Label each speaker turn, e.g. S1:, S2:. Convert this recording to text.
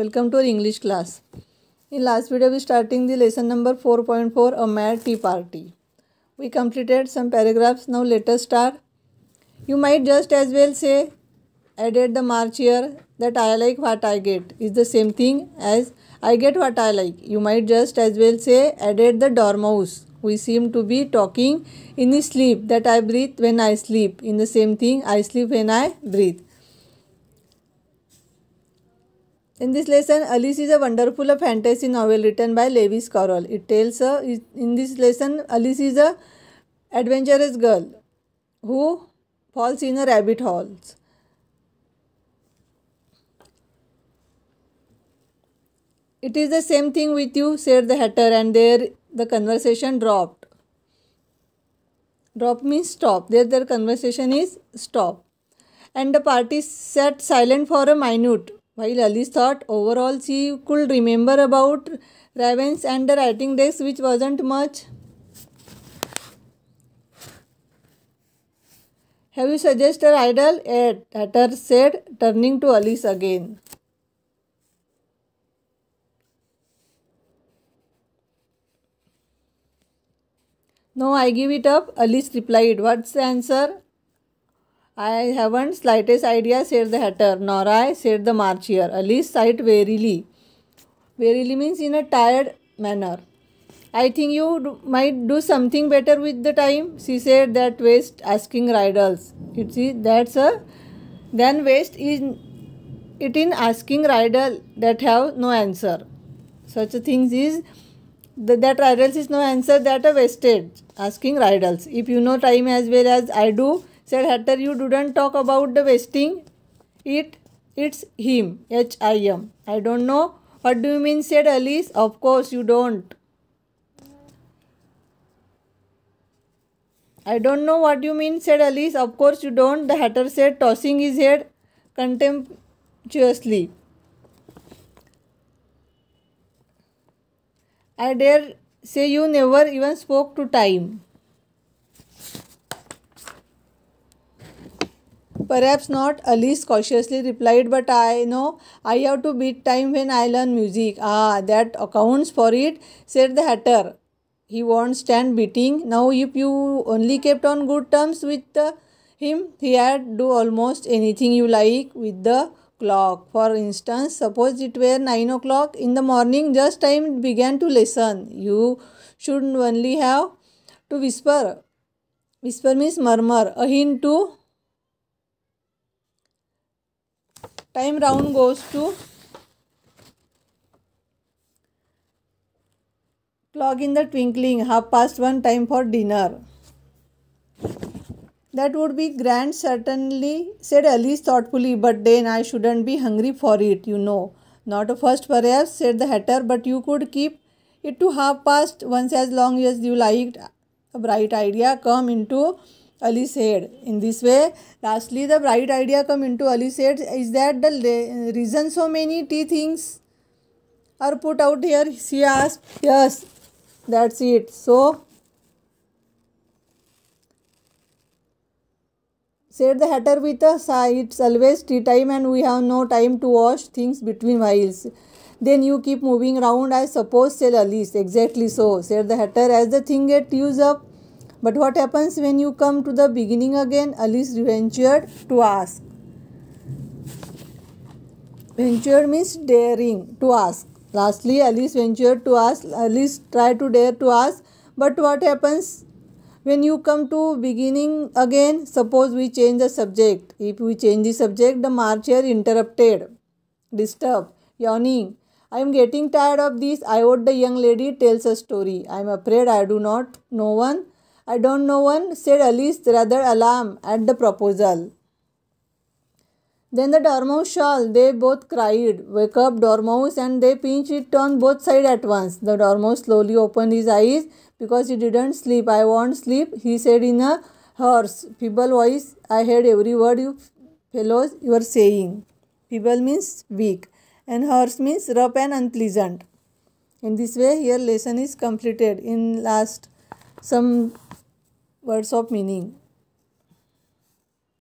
S1: Welcome to our English class. In last video, we starting the lesson number 4.4, A Mad Tea Party. We completed some paragraphs. Now let us start. You might just as well say, added the March here, that I like what I get is the same thing as I get what I like. You might just as well say, added the Dormouse. We seem to be talking in sleep that I breathe when I sleep. In the same thing, I sleep when I breathe. In this lesson, Alice is a wonderful fantasy novel written by Lewis Carroll. It tells uh, in this lesson, Alice is a adventurous girl who falls in a rabbit hole. It is the same thing with you, said the hatter, and there the conversation dropped. Drop means stop. There their conversation is stop. And the party sat silent for a minute while Alice thought overall she could remember about ravens and the writing desk which wasn't much. Have you suggested idol? Ed, Hatter said, turning to Alice again. No, I give it up, Alice replied. What's the answer? I haven't slightest idea, said the hatter, nor I, said the marcher. Alice sighed wearily. Wearily means in a tired manner. I think you do, might do something better with the time, she said that waste asking riddles. You see, that's a then waste is it in asking riddle that have no answer. Such things is the, that riddles is no answer that are wasted asking riddles. If you know time as well as I do, said Hatter, you didn't talk about the wasting it. It's him, H-I-M. I don't know. What do you mean, said Alice. Of course you don't. I don't know what you mean, said Alice. Of course you don't, the Hatter said, tossing his head contemptuously. I dare say you never even spoke to time. Perhaps not, Alice cautiously replied, but I know I have to beat time when I learn music. Ah, that accounts for it, said the hatter. He won't stand beating. Now, if you only kept on good terms with him, he had do almost anything you like with the clock. For instance, suppose it were 9 o'clock in the morning, just time began to lessen You should only have to whisper. Whisper means murmur, a hint to time round goes to clock in the twinkling half past one time for dinner that would be grand certainly said alice thoughtfully but then i shouldn't be hungry for it you know not a first perhaps said the hatter but you could keep it to half past once as long as you liked a bright idea come into Alice head. In this way, lastly the bright idea come into Alice head is that the reason so many tea things are put out here. She asked, yes, that's it. So, said the hatter with a sigh, it's always tea time and we have no time to wash things between whiles. Then you keep moving round, I suppose, said Alice. Exactly so, said the hatter, as the thing gets used up but what happens when you come to the beginning again? Alice ventured to ask. Venture means daring to ask. Lastly, Alice ventured to ask. Alice tried to dare to ask. But what happens when you come to beginning again? Suppose we change the subject. If we change the subject, the march interrupted, disturbed, yawning. I am getting tired of this. I heard the young lady tells a story. I am afraid I do not know one I don't know one, said Alice, rather alarmed at the proposal. Then the dormouse shawl, they both cried. Wake up, dormouse, and they pinched it on both sides at once. The dormouse slowly opened his eyes because he didn't sleep. I won't sleep, he said in a hoarse, feeble voice. I heard every word you fellows you are saying. Feeble means weak, and hoarse means rough and unpleasant. In this way, here lesson is completed. In last some words of meaning